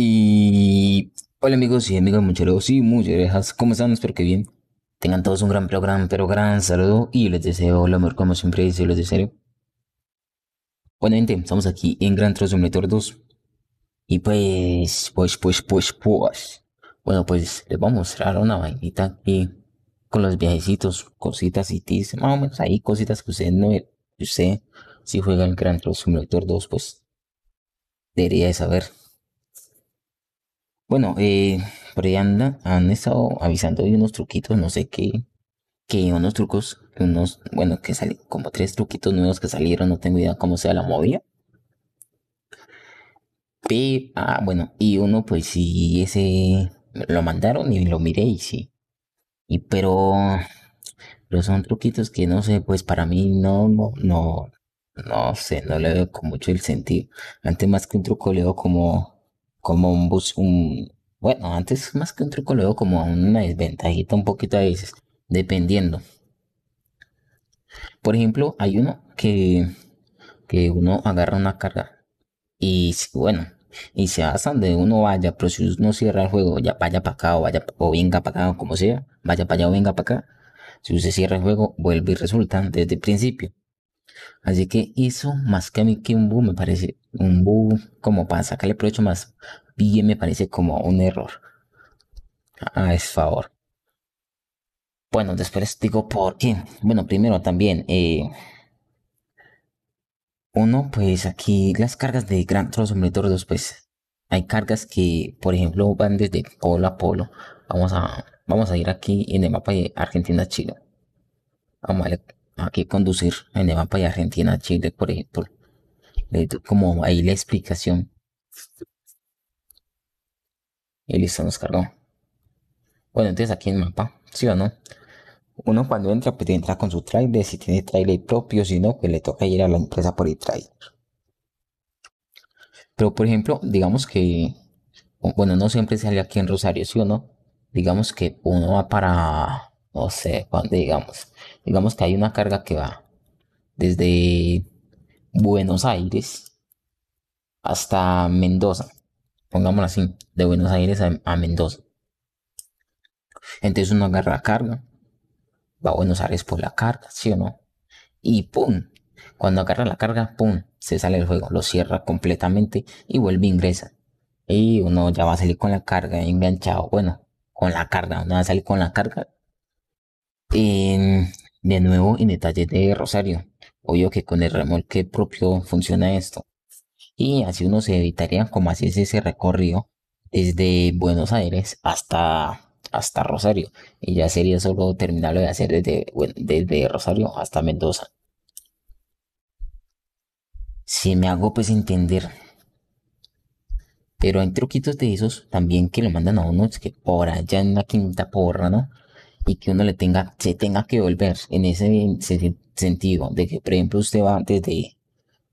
Y hola amigos y amigos muchachos y muchas ¿cómo están? Espero que bien. Tengan todos un gran, programa pero gran saludo y les deseo lo amor como siempre se los deseo. Bueno gente, estamos aquí en Gran Monitor 2 y pues, pues, pues, pues, pues. Bueno, pues les voy a mostrar una vainita aquí con los viajecitos, cositas y tips, más o menos ahí cositas que usted no, usted si juega el Gran Monitor 2 pues debería de saber bueno, eh, por ahí han estado avisando de unos truquitos, no sé qué, que unos trucos, unos, bueno, que salen como tres truquitos nuevos que salieron, no tengo idea cómo sea la movida. ah, bueno, y uno pues sí, ese lo mandaron y lo miré y sí. Y pero, pero son truquitos que no sé, pues para mí no, no, no, no sé, no le veo con mucho el sentido. Antes más que un truco le veo como como un bus, un, bueno, antes más que un truco luego como una desventajita un poquito a veces, dependiendo. Por ejemplo, hay uno que, que uno agarra una carga y bueno, y se hasta donde uno vaya, pero si uno cierra el juego, ya vaya para acá o, vaya, o venga para acá o como sea, vaya para allá o venga para acá, si usted cierra el juego, vuelve y resulta desde el principio. Así que eso, más que a mí que un boom, me parece un boom como para sacarle provecho más bien me parece como un error. A favor Bueno, después digo por qué. Bueno, primero también, eh, uno, pues aquí las cargas de gran dos pues hay cargas que, por ejemplo, van desde polo a polo. Vamos a, vamos a ir aquí en el mapa de Argentina-Chile. Vamos a aquí conducir en el mapa de Argentina-Chile, por ejemplo. Como ahí la explicación. Y listo, nos cargó. Bueno, entonces aquí en mapa, ¿sí o no? Uno cuando entra, pues entra con su trailer. Si tiene trailer propio, si no, pues le toca ir a la empresa por el trailer. Pero por ejemplo, digamos que, bueno, no siempre sale aquí en Rosario, ¿sí o no? Digamos que uno va para, no sé, cuando digamos, digamos que hay una carga que va desde Buenos Aires hasta Mendoza pongámoslo así, de Buenos Aires a, Mendoza. Entonces uno agarra la carga, va a Buenos Aires por la carga, ¿sí o no? Y ¡pum! Cuando agarra la carga, ¡pum! Se sale el juego, lo cierra completamente y vuelve a e ingresa. Y uno ya va a salir con la carga enganchado, bueno, con la carga, uno va a salir con la carga. de nuevo en detalle de Rosario. Obvio que con el remolque propio funciona esto y así uno se evitaría, como así es ese recorrido, desde Buenos Aires hasta, hasta Rosario. Y ya sería solo terminarlo de hacer desde, desde Rosario hasta Mendoza. Si me hago pues entender. Pero hay truquitos de esos también que lo mandan a uno, es que por allá en la quinta porra, ¿no? Y que uno le tenga, se tenga que volver en ese sentido, de que por ejemplo usted va desde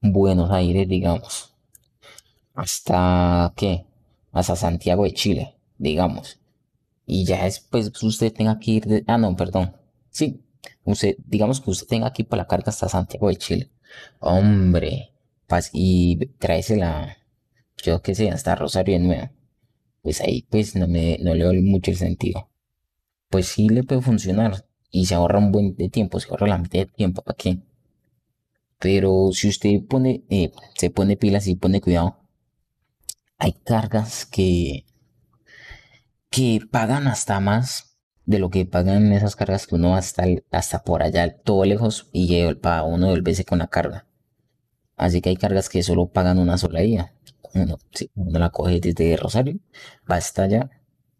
Buenos Aires, digamos, hasta qué? Hasta Santiago de Chile, digamos. Y ya después usted tenga que ir, de, ah, no, perdón. Sí, usted, digamos que usted tenga que ir por la carga hasta Santiago de Chile. Hombre, pas, y la yo qué sé, hasta Rosario de nuevo. Pues ahí pues no, me, no le doy mucho el sentido. Pues sí le puede funcionar y se ahorra un buen de tiempo, se ahorra la mitad de tiempo, ¿para qué? Pero si usted pone, eh, se pone pilas y pone cuidado, hay cargas que, que pagan hasta más de lo que pagan esas cargas que uno hasta, hasta por allá, todo lejos, y para uno devolverse con la carga. Así que hay cargas que solo pagan una sola día. Uno, la coge desde Rosario, va hasta allá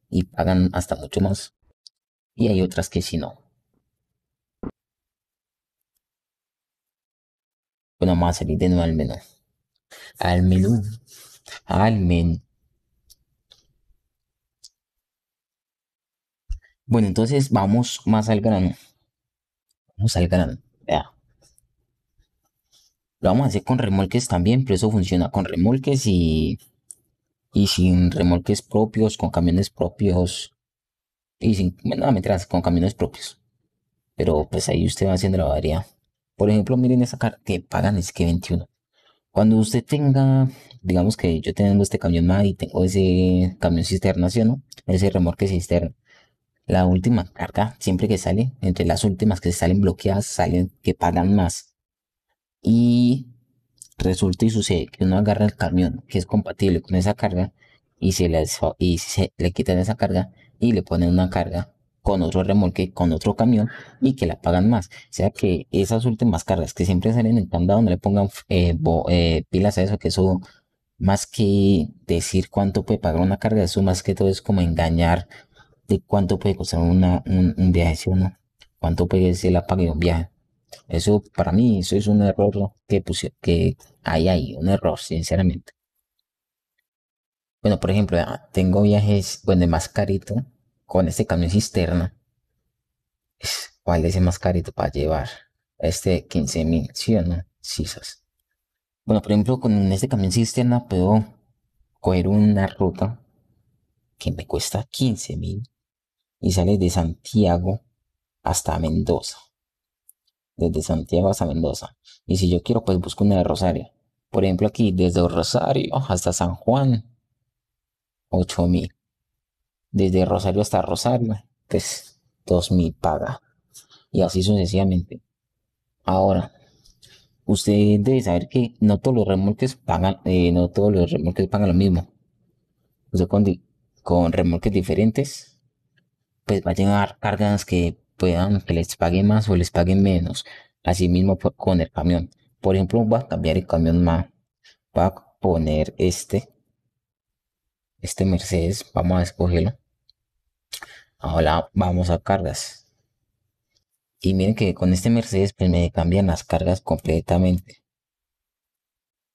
y pagan hasta mucho más. Y hay otras que si no. Bueno, vamos a salir de nuevo al menú. Al menú. Almen. Bueno, entonces vamos más al grano. Vamos al grano. Lo vamos a hacer con remolques también, pero eso funciona con remolques y, y sin remolques propios, con camiones propios. Y sin, bueno, con camiones propios. Pero pues ahí usted va haciendo la variedad. Por ejemplo, miren esa carta que pagan es que 21. Cuando usted tenga, digamos que yo tengo este camión más y tengo ese camión cisterna, no? Ese remolque cisterna. La última carga, siempre que sale, entre las últimas que salen bloqueadas, salen que pagan más. Y resulta y sucede que uno agarra el camión que es compatible con esa carga y se, y se le quitan esa carga y le ponen una carga con otro remolque, con otro camión y que la pagan más. O sea que esas últimas cargas que siempre salen en el candado, no le pongan eh, eh, pilas a eso, que eso más que decir cuánto puede pagar una carga, eso más que todo es como engañar de cuánto puede costar un, viaje, si o no? Cuánto puede ser la paga de un viaje. Eso para mí, eso es un error que, pusieron, que hay ahí, un error, sinceramente. Bueno, por ejemplo, ah, tengo viajes, bueno, más carito, con este camión cisterna, ¿cuál es el más carito para llevar? Este 15 mil, ¿sí o no? Sisas. Bueno, por ejemplo, con este camión cisterna puedo coger una ruta que me cuesta 15 mil y sale de Santiago hasta Mendoza. Desde Santiago hasta Mendoza. Y si yo quiero, pues busco una de Rosario. Por ejemplo, aquí desde Rosario hasta San Juan, 8 mil desde Rosario hasta Rosario, pues dos mil paga. Y así sucesivamente. Ahora, usted debe saber que no todos los remolques pagan, eh, no todos los remolques pagan lo mismo. Usted con, remolques diferentes, pues va a llegar cargas que puedan, que les paguen más o les paguen menos. Así mismo con el camión. Por ejemplo, voy a cambiar el camión más. Voy a poner este. Este Mercedes, vamos a escogerlo. Ahora vamos a cargas. Y miren que con este Mercedes pues me cambian las cargas completamente.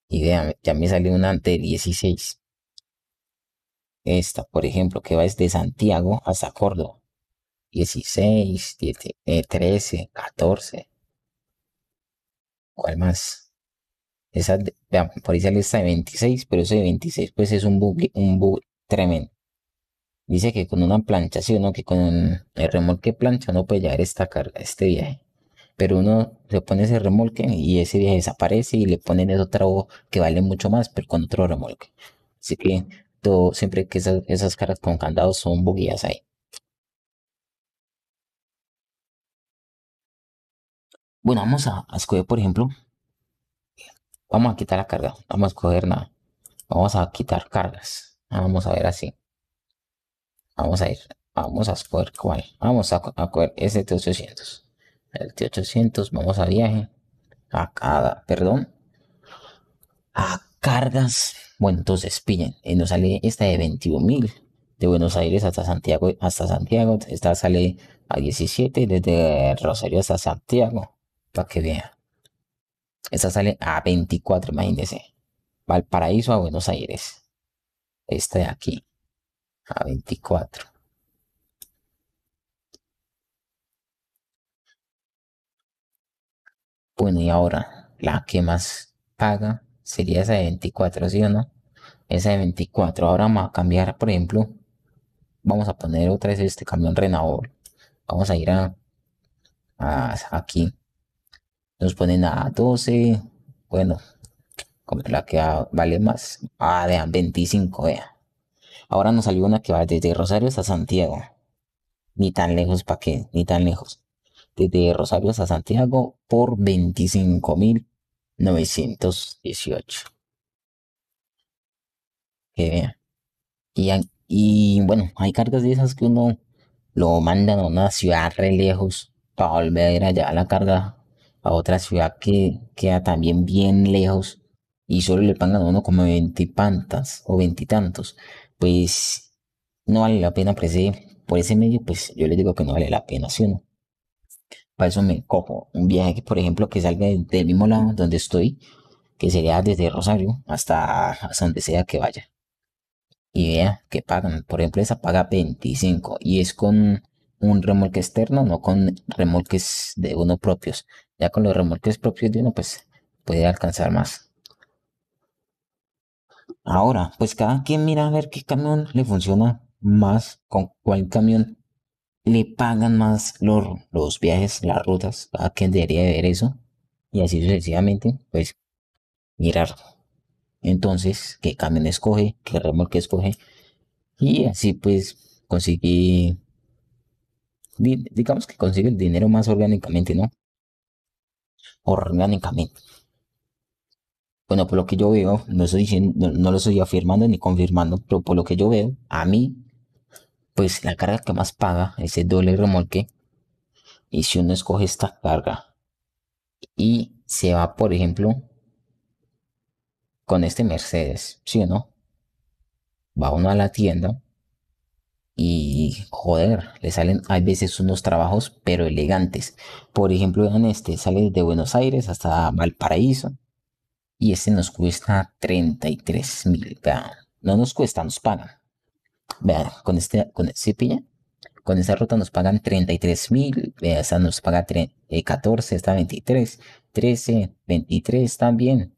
Y vean, ya me salió una de 16. Esta, por ejemplo, que va desde Santiago hasta Córdoba. 16, 13, 14. ¿Cuál más? Esa, vean, por ahí sale esta de 26, pero ese de 26 pues es un bug, un bug tremendo. Dice que con una plancha, sí, no que con el remolque plancha uno puede llevar esta carga, este viaje. Pero uno le pone ese remolque y ese viaje desaparece y le ponen ese otro que vale mucho más, pero con otro remolque. Así que todo, siempre que esas, esas con candados son buguías ahí. Bueno, vamos a, escoger, por ejemplo, vamos a quitar la carga, vamos a escoger nada, vamos a quitar cargas, ah, vamos a ver así. Vamos a ir, vamos a escoger cuál. Vamos a, a coger ese T800. El T800, vamos a viaje. A cada, perdón. A cargas. Bueno, entonces pillen. Y eh, nos sale esta de 21.000, De Buenos Aires hasta Santiago. Hasta Santiago. Esta sale a 17. Desde Rosario hasta Santiago. Para que vean. Esta sale a 24, imagínense. Valparaíso a Buenos Aires. Esta de aquí a 24. Bueno, y ahora la que más paga sería esa de 24, ¿sí o no? Esa de 24. Ahora vamos a cambiar, por ejemplo, vamos a poner otra vez este camión Renault. Vamos a ir a, aquí. Nos ponen a 12. Bueno, como la que vale más. Ah, vean, 25, vean. Ahora nos salió una que va desde Rosario hasta Santiago. Ni tan lejos para qué, ni tan lejos. Desde Rosario hasta Santiago por 25.918. Que vea. Y, bueno, hay cargas de esas que uno lo mandan a una ciudad re lejos para volver a a la carga a otra ciudad que queda también bien lejos y solo le pagan a uno como 20 pantas o veintitantos pues no vale la pena por pues, ese, eh, por ese medio, pues yo les digo que no vale la pena, si uno. Para eso me cojo un viaje, por ejemplo, que salga del, mismo lado donde estoy, que sería desde Rosario hasta, hasta donde sea que vaya. Y vea que pagan, por ejemplo, esa paga 25 y es con un remolque externo, no con remolques de uno propios. Ya con los remolques propios de uno, pues puede alcanzar más. Ahora, pues cada quien mira a ver qué camión le funciona más, con cuál camión le pagan más los, viajes, las rutas, a quien debería ver eso. Y así sucesivamente, pues mirar entonces qué camión escoge, qué remolque escoge. Y así pues conseguí, digamos que consigue el dinero más orgánicamente, ¿no? Orgánicamente. Bueno, por lo que yo veo, no, estoy no, lo estoy afirmando ni confirmando, pero por lo que yo veo, a mí, pues la carga que más paga es el doble remolque. Y si uno escoge esta carga y se va, por ejemplo, con este Mercedes, ¿sí o no? Va uno a la tienda y joder, le salen a veces unos trabajos pero elegantes. Por ejemplo, en este sale de Buenos Aires hasta Valparaíso y este nos cuesta 33 mil. Vean, no nos cuesta, nos pagan. Vean, con este, con, este pilla? Con esta ruta nos pagan 33 mil, esta nos paga 14, esta 23, 13, 23 también,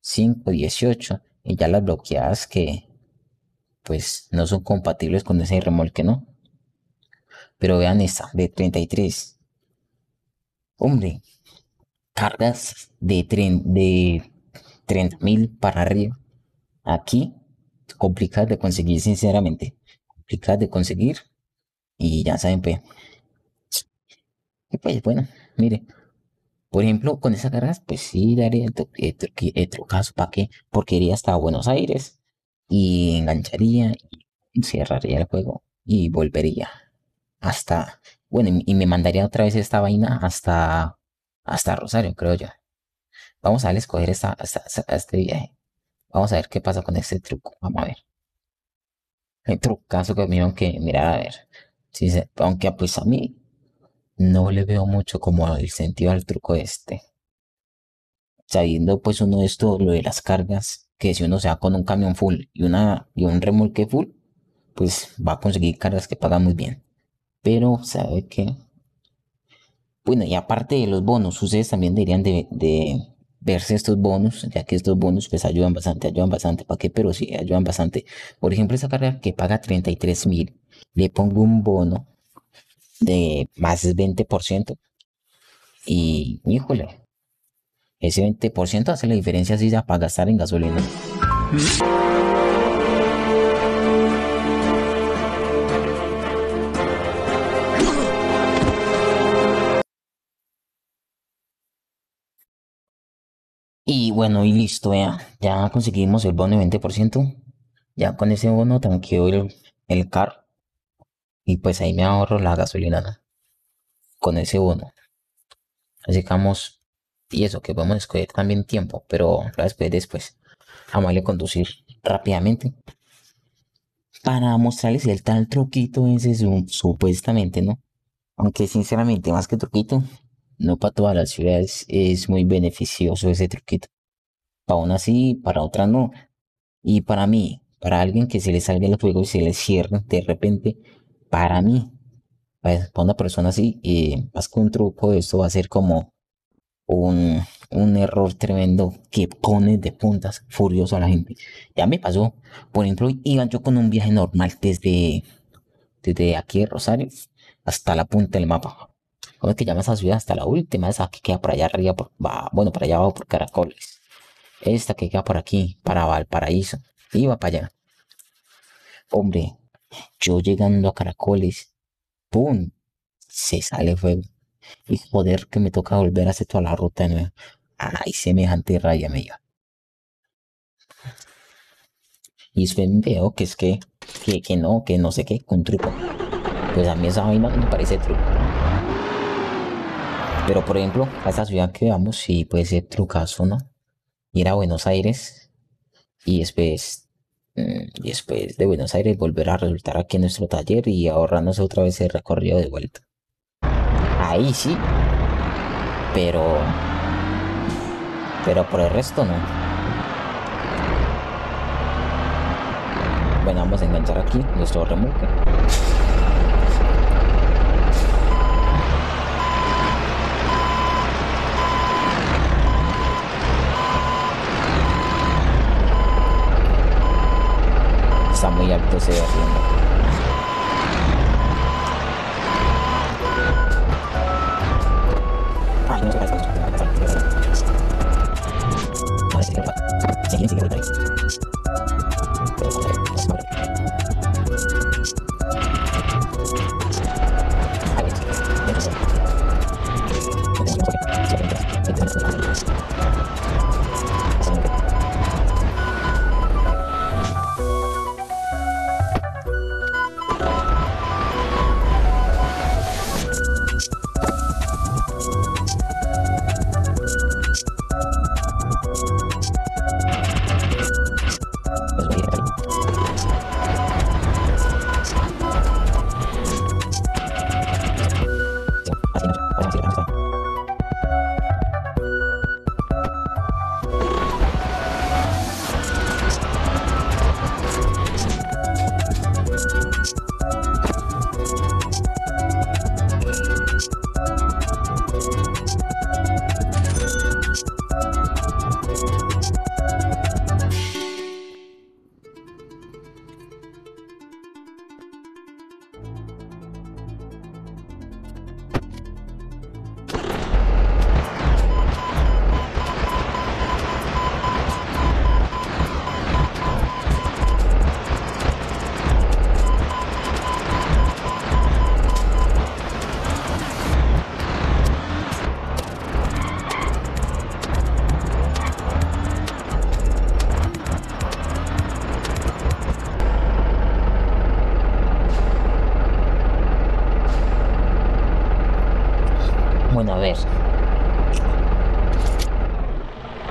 5, 18, y ya las bloqueadas que pues no son compatibles con ese remolque, ¿no? Pero vean esta, de 33. Hombre, cargas de, de 30 mil para arriba. Aquí, Complicado de conseguir, sinceramente. Complicado de conseguir. Y ya saben, pues. Y pues bueno, mire. Por ejemplo, con esas garras, pues sí daría el, trocazo para qué, porque iría hasta Buenos Aires y engancharía y cerraría el juego y volvería hasta, bueno, y me mandaría otra vez esta vaina hasta, hasta Rosario, creo yo. Vamos a escoger esta, este viaje. Vamos a ver qué pasa con este truco. Vamos a ver. El caso que me que mirar a ver. Si aunque pues a mí no le veo mucho como el sentido al truco este. Sabiendo pues uno esto, lo de las cargas, que si uno se va con un camión full y, una, y un remolque full, pues va a conseguir cargas que pagan muy bien. Pero sabe que... Bueno, y aparte de los bonos, ustedes también dirían de verse estos bonos, ya que estos bonos pues ayudan bastante, ayudan bastante, ¿para qué? Pero sí, ayudan bastante. Por ejemplo, esa carrera que paga 33 mil, le pongo un bono de más 20% y, híjole, ese 20% hace la diferencia si ya para gastar en gasolina. bueno, y listo, ya, ya conseguimos el bono de 20%. Ya con ese bono tanqueo el, el carro. Y pues ahí me ahorro la gasolina, Con ese bono. Así que vamos. Y eso, que podemos escoger también tiempo, pero después después después. a conducir rápidamente. Para mostrarles el tal truquito ese supuestamente, ¿no? Aunque sinceramente, más que truquito, no para todas las ciudades es muy beneficioso ese truquito para una sí, para otra no. Y para mí, para alguien que se le salga el fuego y se le cierra de repente, para mí, pues, para una persona así, eh, más un truco, esto va a ser como un, error tremendo que pone de puntas furioso a la gente. Ya me pasó, por ejemplo, iba yo con un viaje normal desde, desde aquí Rosario hasta la punta del mapa. ¿Cómo es que llama esa ciudad? Hasta la última, esa que queda para allá arriba, bueno, para allá abajo por caracoles esta que queda por aquí, para Valparaíso. Iba para allá. Hombre, yo llegando a Caracoles, ¡pum! Se sale fuego. Y joder que me toca volver a hacer toda la ruta de nuevo. Ay, semejante raya me iba. Y me veo que es que, que, no, que no sé qué, con truco. Pues a mí esa vaina me parece truco. Pero por ejemplo, a esta ciudad que vamos, sí puede ser trucazo, ¿no? ir a Buenos Aires y después, y mm, después de Buenos Aires volver a resultar aquí en nuestro taller y ahorrarnos otra vez el recorrido de vuelta. Ahí sí, pero, pero por el resto no. Bueno, vamos a enganchar aquí nuestro remolque. y alto se va haciendo.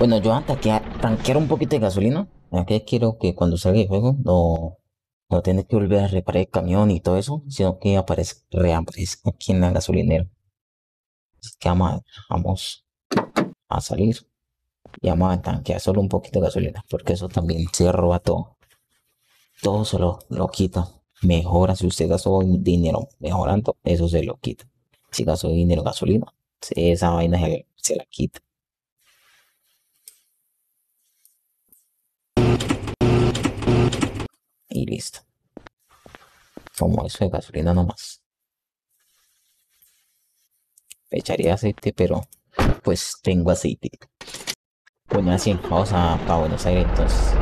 Bueno, yo hasta que tanquear un poquito de gasolina, que quiero que cuando salga el juego no, no tienes que volver a reparar el camión y todo eso, sino que aparezca reaparezca aquí en el gasolinero, Así que vamos, a salir y vamos a tanquear solo un poquito de gasolina, porque eso también se roba todo. Todo se lo, quita. Mejora si usted gastó dinero mejorando, eso se lo quita. Si gastó dinero gasolina, esa vaina se la quita. listo. Como eso de gasolina nomás. echaría aceite, pero pues tengo aceite. Bueno, así, vamos a, para Buenos Aires entonces.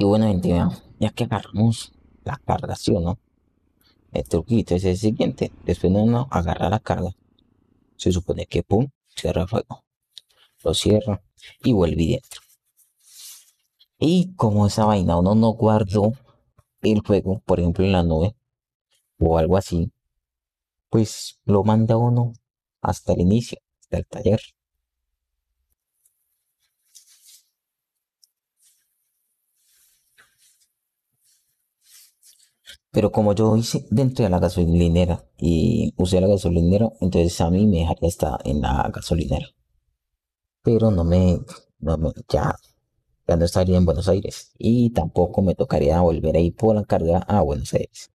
Y bueno, ya que agarramos la carga, ¿sí o no? El truquito es el siguiente. Después de uno agarra la carga, se supone que pum, cierra el fuego. Lo cierra y vuelve dentro. Y como esa vaina uno no guardó el juego, por ejemplo en la nube o algo así, pues lo manda uno hasta el inicio, hasta el taller. Pero como yo hice dentro de la gasolinera y usé la gasolinera, entonces a mí me dejaría estar en la gasolinera. Pero no me, no ya, ya no estaría en Buenos Aires. Y tampoco me tocaría volver ahí por la carga a Buenos Aires.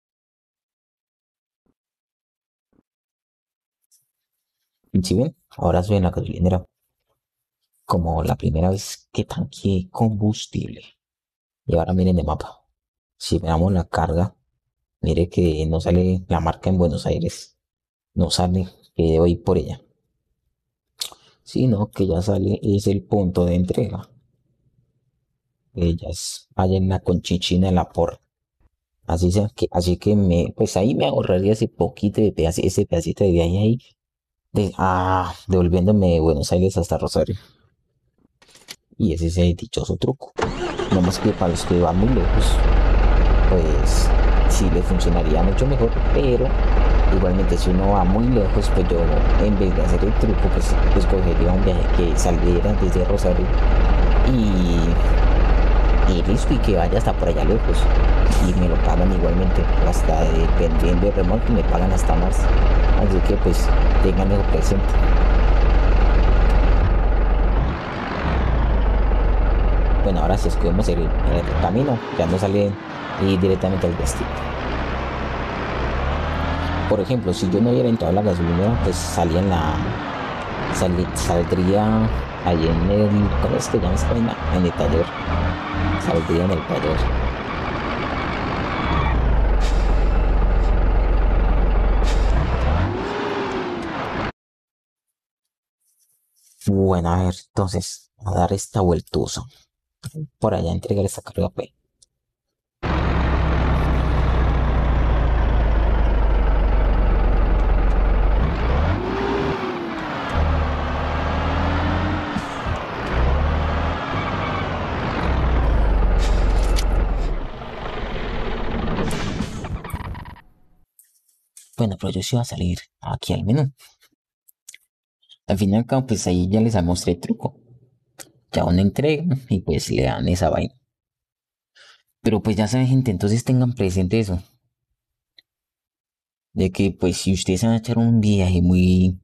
si bien, ahora soy en la gasolinera. Como la primera vez que tanque combustible. Y ahora miren el mapa. Si veamos la carga, Mire que no sale la marca en Buenos Aires. No sale que ir por ella. Sino que ya sale es el punto de entrega. Ellas hay en la conchichina la porra. Así, sea que, así que me, pues ahí me ahorraría ese poquito de pedacito, ese pedacito de ahí ahí. De, ah, devolviéndome de Buenos Aires hasta Rosario. Y ese es el dichoso truco. No más que para los que van muy lejos, pues si le funcionaría mucho mejor, pero igualmente si uno va muy lejos, pues yo en vez de hacer el truco, pues escogería un viaje que saliera desde Rosario y, y listo, y que vaya hasta por allá lejos. Y me lo pagan igualmente, hasta dependiendo de remolque me pagan hasta más. Así que pues tengan eso presente. Bueno, ahora sí podemos seguir en el camino, ya no sale y directamente al destino. Por ejemplo, si yo no hubiera entrado a la gasolina, pues salía en la. saldría ahí en el. ¿Cómo que En el taller. Saldría en el taller. Bueno, a ver, entonces, a dar esta vueltuza. Por allá entregar esa carga P. Pues. Bueno, pero pues yo sí voy a salir aquí al menú. Al final y al cabo, pues ahí ya les mostré el truco. Ya uno entrega y pues le dan esa vaina. Pero pues ya saben, gente, entonces tengan presente eso. De que pues si ustedes van a echar un viaje muy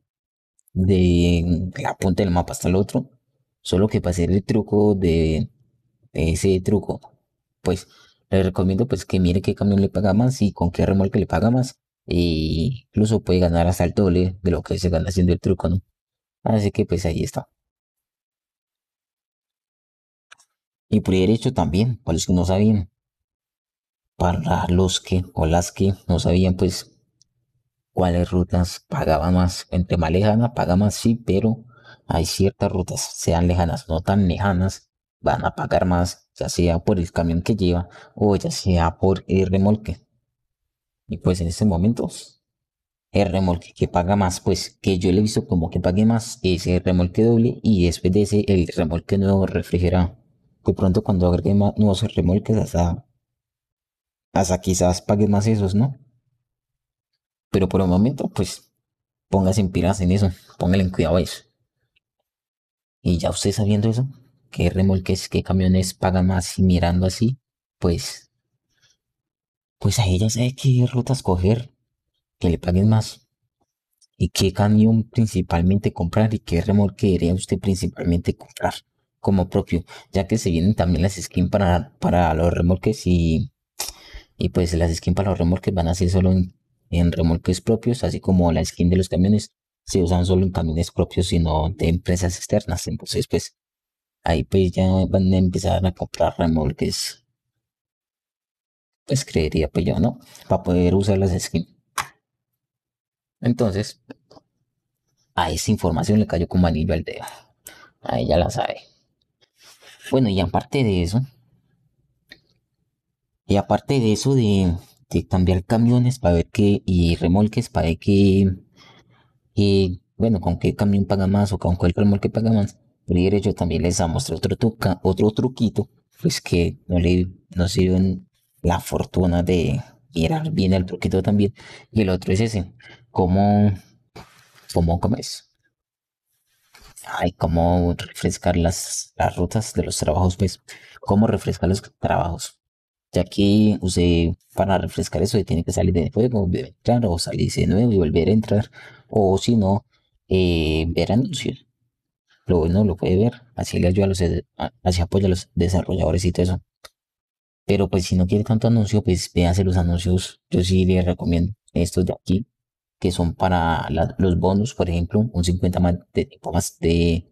de la punta del mapa hasta el otro, solo que para hacer el truco de, ese truco, pues les recomiendo pues que mire qué camión le paga más y con qué remolque le paga más incluso puede ganar hasta el doble de lo que se gana haciendo el truco, ¿no? Así que pues ahí está. Y por derecho también, para los que no sabían. Para los que o las que no sabían, pues, cuáles rutas pagaban más. Entre más lejanas paga más, sí, pero hay ciertas rutas, sean lejanas, no tan lejanas, van a pagar más, ya sea por el camión que lleva o ya sea por el remolque. Y pues en este momento, el remolque que paga más, pues que yo le he visto como que pague más, es el remolque doble y después de ese el remolque nuevo refrigerado. De pronto cuando agregue más nuevos remolques hasta, hasta quizás pague más esos, ¿no? Pero por el momento, pues póngase en piras en eso, póngale en cuidado eso. Y ya usted sabiendo eso, qué remolques, qué camiones pagan más y mirando así, pues pues ahí ya sabe qué ruta escoger, que le paguen más. Y qué camión principalmente comprar y qué remolque debería usted principalmente comprar como propio, ya que se vienen también las skins para, para los remolques y, y pues las skins para los remolques van a ser solo en, remolques propios, así como la skin de los camiones se usan solo en camiones propios, sino de empresas externas. Entonces, pues ahí pues ya van a empezar a comprar remolques pues creería pues yo, ¿no? Para poder usar las skins. Entonces, a esa información le cayó como anillo al dedo. A ella la sabe. Bueno, y aparte de eso, y aparte de eso de, de cambiar camiones para ver qué, y remolques para ver qué, y bueno, con qué camión paga más o con cuál remolque paga más, pero yo también les mostré otro, truco. otro truquito, pues que no le no sirvió la fortuna de mirar bien el truquito también. Y el otro es ese, cómo, cómo, cómo es. Ay, cómo refrescar las, las rutas de los trabajos, pues, cómo refrescar los trabajos. Ya que usé para refrescar eso, tiene que salir de fuego, entrar o salir de nuevo y volver a entrar. O si no, eh, ver anuncios. Lo bueno lo puede ver, así le ayuda a los, así apoya a los desarrolladores y todo eso. Pero pues si no quiere tanto anuncio, pues véase los anuncios. Yo sí les recomiendo estos de aquí, que son para los bonos, por ejemplo, un 50 más de tiempo más de,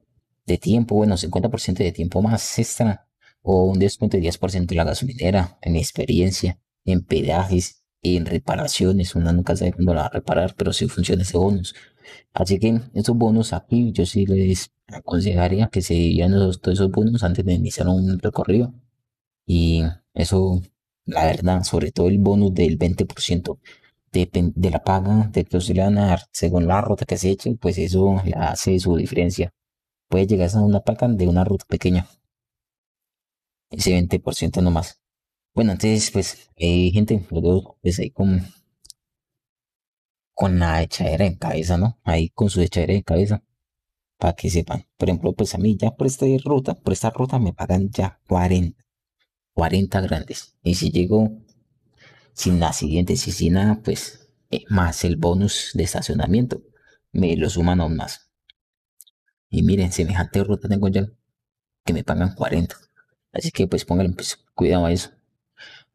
tiempo, bueno, 50% de tiempo más extra, o un descuento de 10% de la gasolinera, en experiencia, en pedajes, en reparaciones. Una nunca sabe cuándo la va a reparar, pero sí funciona ese bonus. Así que estos bonos aquí, yo sí les aconsejaría que se dieran todos esos bonos antes de iniciar un recorrido. Y eso, la verdad, sobre todo el bonus del 20% de, de la paga de que se le van a dar según la ruta que se eche, pues eso le hace su diferencia. Puede llegar a una paga de una ruta pequeña. Ese 20% nomás. Bueno, entonces, pues, eh, gente, pues ahí con, con la echadera en cabeza, ¿no? Ahí con su echadera en cabeza, para que sepan. Por ejemplo, pues a mí ya por esta ruta, por esta ruta me pagan ya 40. 40 grandes. Y si llego sin la siguiente. y sin nada, pues eh, más el bonus de estacionamiento, me lo suman aún más. Y miren, semejante ruta tengo ya que me pagan 40. Así que pues pónganle pues, cuidado a eso.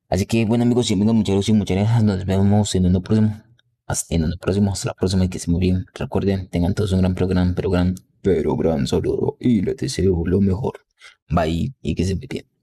Así que bueno amigos y amigos, muchachos y muchachas, nos vemos en un próximo. Hasta en un próximo, hasta la próxima y que se muy bien. Recuerden, tengan todos un gran programa, pero gran, pero gran saludo y les deseo lo mejor. Bye y que se muy bien.